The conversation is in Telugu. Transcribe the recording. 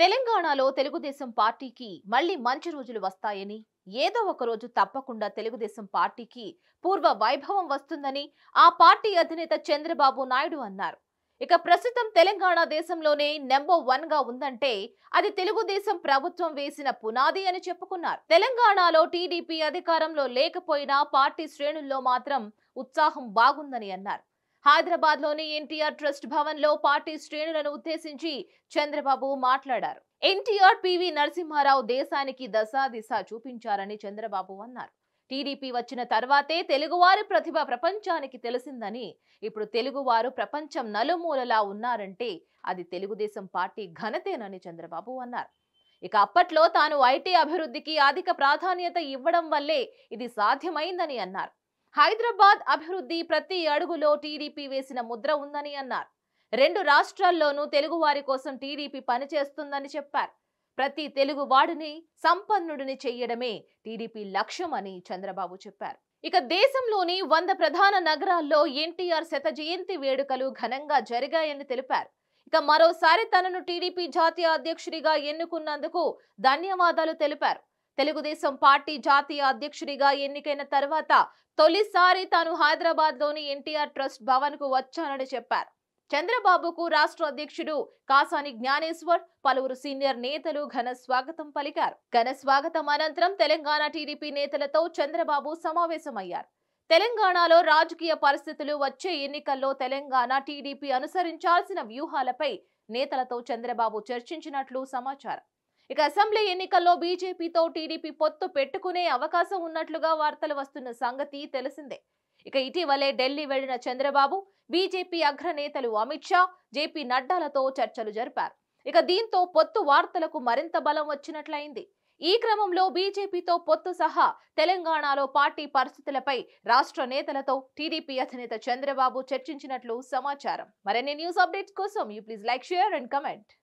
తెలంగాణలో తెలుగుదేశం పార్టీకి మళ్లీ మంచి రోజులు వస్తాయని ఏదో ఒక రోజు తప్పకుండా తెలుగుదేశం పార్టీకి పూర్వ వైభవం వస్తుందని ఆ పార్టీ అధినేత చంద్రబాబు నాయుడు అన్నారు ఇక ప్రస్తుతం తెలంగాణ దేశంలోనే నెంబర్ వన్ గా ఉందంటే అది తెలుగుదేశం ప్రభుత్వం వేసిన పునాది అని చెప్పుకున్నారు తెలంగాణలో టీడీపీ అధికారంలో లేకపోయినా పార్టీ శ్రేణుల్లో మాత్రం ఉత్సాహం బాగుందని అన్నారు హైదరాబాద్ లోని ఎన్టీఆర్ ట్రస్ట్ భవన్ లో పార్టీ శ్రేణులను ఉద్దేశించి చంద్రబాబు మాట్లాడారు ఎన్టీఆర్ పివి నరసింహారావు దేశానికి దశా దిశ చూపించారని చంద్రబాబు అన్నారు టీడీపీ వచ్చిన తర్వాతే తెలుగువారి ప్రతిభ ప్రపంచానికి తెలిసిందని ఇప్పుడు తెలుగువారు ప్రపంచం నలుమూలలా ఉన్నారంటే అది తెలుగుదేశం పార్టీ ఘనతేనని చంద్రబాబు అన్నారు ఇక అప్పట్లో తాను ఐటీ అభివృద్ధికి అధిక ప్రాధాన్యత ఇవ్వడం వల్లే ఇది సాధ్యమైందని అన్నారు హైదరాబాద్ అభివృద్ధి ప్రతి అడుగులో టీడీపీ వేసిన ముద్ర ఉందని అన్నారు రెండు రాష్ట్రాల్లోనూ తెలుగువారి కోసం టీడీపీ పనిచేస్తుందని చెప్పారు ప్రతి తెలుగు వాడిని సంపన్నుడిని చెయ్యడమే టీడీపీ లక్ష్యమని చంద్రబాబు చెప్పారు ఇక దేశంలోని వంద ప్రధాన నగరాల్లో ఎన్టీఆర్ శత జయంతి వేడుకలు ఘనంగా జరిగాయని తెలిపారు ఇక మరోసారి తనను టీడీపీ జాతీయ అధ్యక్షుడిగా ఎన్నుకున్నందుకు ధన్యవాదాలు తెలిపారు తెలుగుదేశం పార్టీ జాతీయ అధ్యక్షుడిగా ఎన్నికైన తర్వాత తొలిసారి తాను హైదరాబాద్ లోని ఎన్టీఆర్ ట్రస్ట్ భవన్ కు వచ్చానని చెప్పారు చంద్రబాబుకు రాష్ట్ర అధ్యక్షుడు కాసాని జ్ఞానేశ్వర్ పలువురు సీనియర్ నేతలు ఘన స్వాగతం పలికారు ఘన స్వాగతం అనంతరం తెలంగాణ టీడీపీ నేతలతో చంద్రబాబు సమావేశమయ్యారు తెలంగాణలో రాజకీయ పరిస్థితులు వచ్చే ఎన్నికల్లో తెలంగాణ టీడీపీ అనుసరించాల్సిన వ్యూహాలపై నేతలతో చంద్రబాబు చర్చించినట్లు సమాచారం ఇక అసెంబ్లీ ఎన్నికల్లో బీజేపీతో టీడీపీ పొత్తు పెట్టుకునే అవకాశం ఉన్నట్లుగా వార్తలు వస్తున్న సంగతి తెలిసిందే ఇక ఇటీవలే ఢిల్లీ వెళ్లిన చంద్రబాబు బీజేపీ అగ్రనేతలు అమిత్ షా జేపీ నడ్డాలతో చర్చలు జరిపారు ఇక దీంతో పొత్తు వార్తలకు మరింత బలం వచ్చినట్లయింది ఈ క్రమంలో బీజేపీతో పొత్తు సహా తెలంగాణలో పార్టీ పరిస్థితులపై రాష్ట్ర నేతలతో టీడీపీ అధినేత చంద్రబాబు చర్చించినట్లు సమాచారం మరిన్ని న్యూస్ అప్డేట్స్ కోసం you please like share and comment